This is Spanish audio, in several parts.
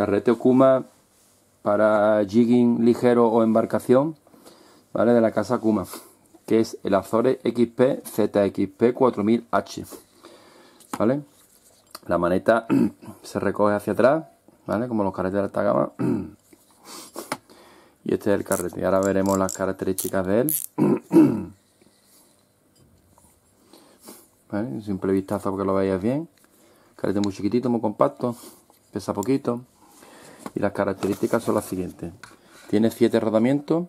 Carrete Okuma para jigging ligero o embarcación, ¿vale? De la casa Kuma, que es el Azore XP ZXP 4000H, ¿vale? La maneta se recoge hacia atrás, ¿vale? Como los carretes de alta gama. Y este es el carrete. Y ahora veremos las características de él. un Simple vistazo porque lo veáis bien. Carrete muy chiquitito, muy compacto. Pesa poquito y las características son las siguientes. Tiene 7 rodamientos,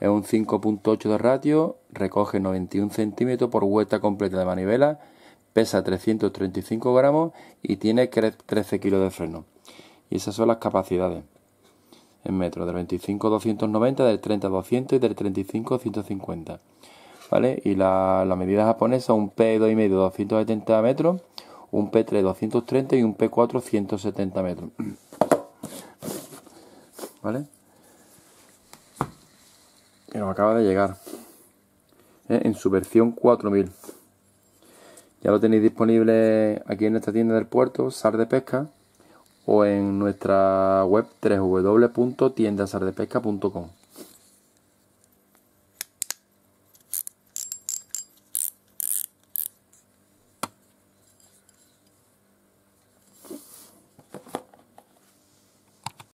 es un 5.8 de ratio, recoge 91 centímetros por vuelta completa de manivela, pesa 335 gramos y tiene 13 kilos de freno. Y esas son las capacidades en metros, del 25 290, del 30 200 y del 35 150. ¿Vale? Y la, medida japonesa, un P2,5 270 metros, un P3 230 y un P4 170 metros. ¿vale? Que nos acaba de llegar. ¿Eh? En su versión 4000. Ya lo tenéis disponible aquí en nuestra tienda del puerto, Sar de Pesca, o en nuestra web www.tiendasardepesca.com.